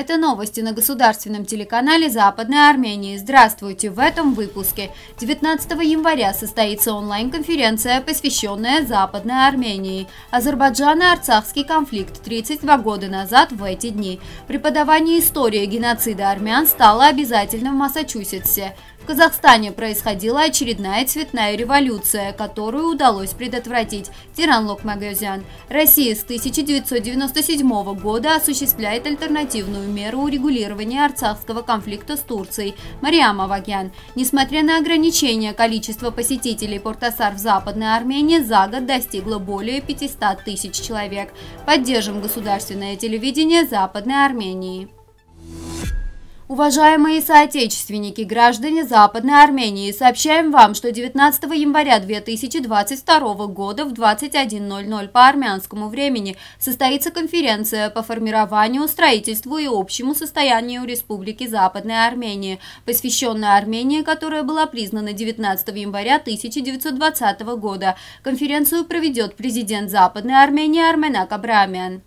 Это новости на государственном телеканале Западной Армении. Здравствуйте! В этом выпуске 19 января состоится онлайн-конференция, посвященная Западной Армении. Азербайджан и Арцахский конфликт 32 года назад в эти дни. Преподавание истории геноцида армян стало обязательным в Массачусетсе. Казахстане происходила очередная цветная революция, которую удалось предотвратить. Тиран Локмагазян. Россия с 1997 года осуществляет альтернативную меру урегулирования арцахского конфликта с Турцией. Мариам Авагян. Несмотря на ограничения количества посетителей Портасар в Западной Армении, за год достигло более 500 тысяч человек. Поддержим государственное телевидение Западной Армении. Уважаемые соотечественники, граждане Западной Армении, сообщаем вам, что 19 января 2022 года в 21.00 по армянскому времени состоится конференция по формированию, строительству и общему состоянию Республики Западной Армении, посвященная Армении, которая была признана 19 января 1920 года. Конференцию проведет президент Западной Армении Арменак Абрамян.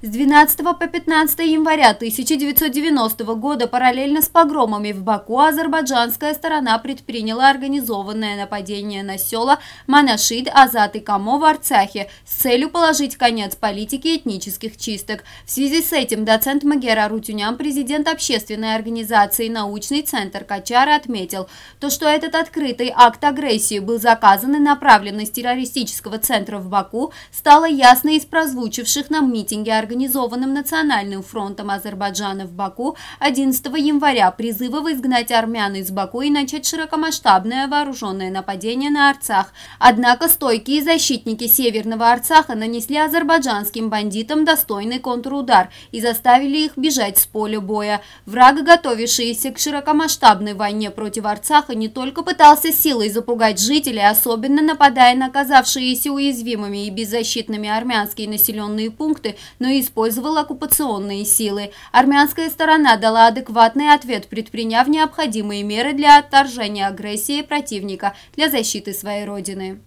С 12 по 15 января 1990 года параллельно с погромами в Баку азербайджанская сторона предприняла организованное нападение на села Манашид, Азат и Камо в Арцахе с целью положить конец политике этнических чисток. В связи с этим доцент Магера Рутюнян, президент общественной организации «Научный центр Качара», отметил, то, что этот открытый акт агрессии был заказан и направлен из террористического центра в Баку, стало ясно из прозвучивших на митинге организации организованным Национальным фронтом Азербайджана в Баку 11 января призыва изгнать армян из Баку и начать широкомасштабное вооруженное нападение на Арцах. Однако стойкие защитники Северного Арцаха нанесли азербайджанским бандитам достойный контрудар и заставили их бежать с поля боя. Враг, готовившийся к широкомасштабной войне против Арцаха, не только пытался силой запугать жителей, особенно нападая на оказавшиеся уязвимыми и беззащитными армянские населенные пункты, но и и использовал оккупационные силы. Армянская сторона дала адекватный ответ, предприняв необходимые меры для отторжения агрессии противника для защиты своей родины.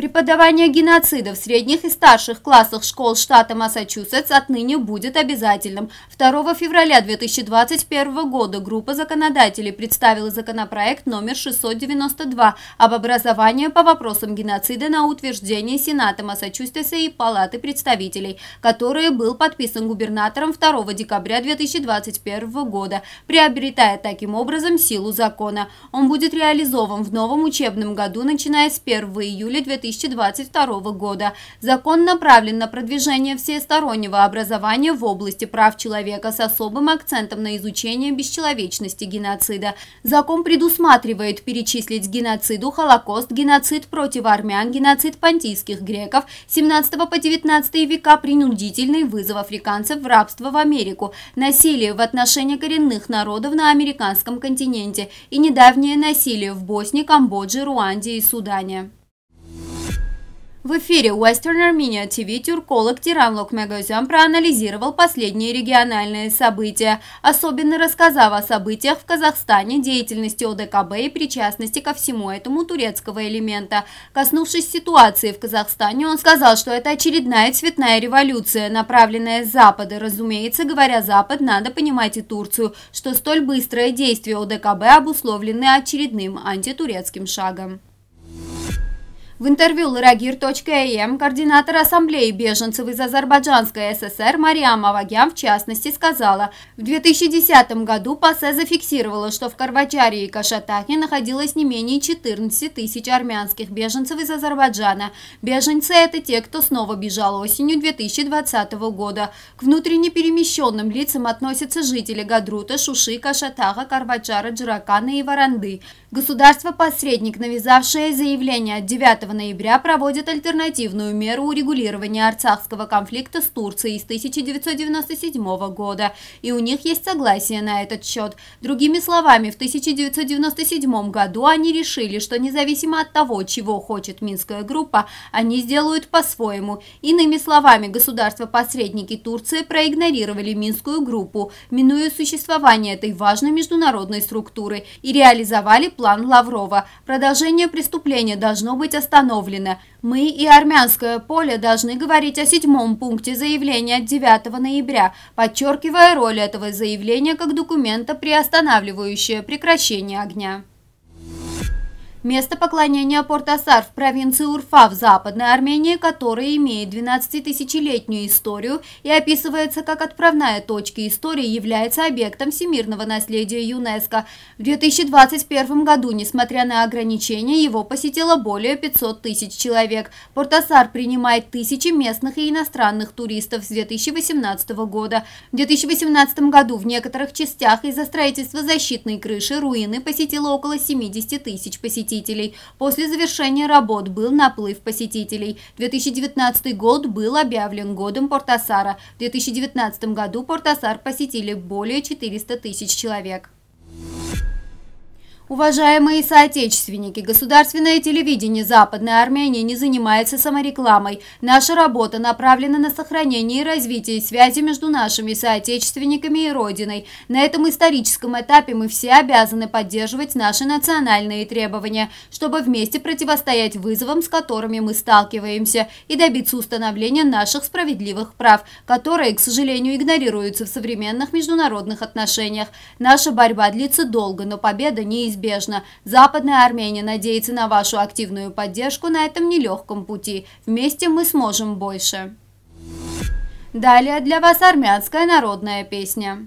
Преподавание геноцида в средних и старших классах школ штата Массачусетс отныне будет обязательным. 2 февраля 2021 года группа законодателей представила законопроект номер 692 об образовании по вопросам геноцида на утверждение Сената Массачусетса и Палаты представителей, который был подписан губернатором 2 декабря 2021 года, приобретая таким образом силу закона. Он будет реализован в новом учебном году, начиная с 1 июля 2021 2022 года. Закон направлен на продвижение всестороннего образования в области прав человека с особым акцентом на изучение бесчеловечности геноцида. Закон предусматривает перечислить геноциду Холокост, геноцид против армян, геноцид пантийских греков, 17 по 19 века принудительный вызов африканцев в рабство в Америку, насилие в отношении коренных народов на американском континенте и недавнее насилие в Боснии, Камбодже, Руанде и Судане. В эфире Western Armenia TV тюрколог Тиранлок Мегазян проанализировал последние региональные события, особенно рассказав о событиях в Казахстане, деятельности ОДКБ и причастности ко всему этому турецкого элемента. Коснувшись ситуации в Казахстане, он сказал, что это очередная цветная революция, направленная с Запада. Разумеется, говоря Запад, надо понимать и Турцию, что столь быстрое действие ОДКБ обусловлены очередным антитурецким шагом. В интервью Lragir.am эм координатор Ассамблеи беженцев из Азербайджанской ССР Мария Мавагян в частности сказала, в 2010 году ПАСЕ зафиксировала, что в Карвачаре и Кашатахе находилось не менее 14 тысяч армянских беженцев из Азербайджана. Беженцы – это те, кто снова бежал осенью 2020 года. К внутренне перемещенным лицам относятся жители Гадрута, Шуши, Кашатаха, Карвачара, Джуракана и Варанды. Государство-посредник, навязавшее заявление от 9 ноября проводит альтернативную меру урегулирования арцахского конфликта с Турцией с 1997 года, и у них есть согласие на этот счет. Другими словами, в 1997 году они решили, что независимо от того, чего хочет Минская группа, они сделают по-своему. Иными словами, государства-посредники Турции проигнорировали Минскую группу, минуя существование этой важной международной структуры, и реализовали план Лаврова. Продолжение преступления должно быть остановлено установлено. Мы и армянское поле должны говорить о седьмом пункте заявления от 9 ноября, подчеркивая роль этого заявления как документа, приостанавливающего прекращение огня. Место поклонения Порт-Асар в провинции Урфа в Западной Армении, которая имеет 12-тысячелетнюю историю и описывается как отправная точка истории, является объектом всемирного наследия ЮНЕСКО. В 2021 году, несмотря на ограничения, его посетило более 500 тысяч человек. Порт-Асар принимает тысячи местных и иностранных туристов с 2018 года. В 2018 году в некоторых частях из-за строительства защитной крыши руины посетило около 70 тысяч посетителей посетителей. После завершения работ был наплыв посетителей. 2019 год был объявлен годом Портасара. В 2019 году Портасар посетили более 400 тысяч человек. Уважаемые соотечественники, государственное телевидение Западной Армении не занимается саморекламой. Наша работа направлена на сохранение и развитие связи между нашими соотечественниками и Родиной. На этом историческом этапе мы все обязаны поддерживать наши национальные требования, чтобы вместе противостоять вызовам, с которыми мы сталкиваемся, и добиться установления наших справедливых прав, которые, к сожалению, игнорируются в современных международных отношениях. Наша борьба длится долго, но победа неизбежна неизбежно. Западная Армения надеется на вашу активную поддержку на этом нелегком пути. Вместе мы сможем больше. Далее для вас армянская народная песня.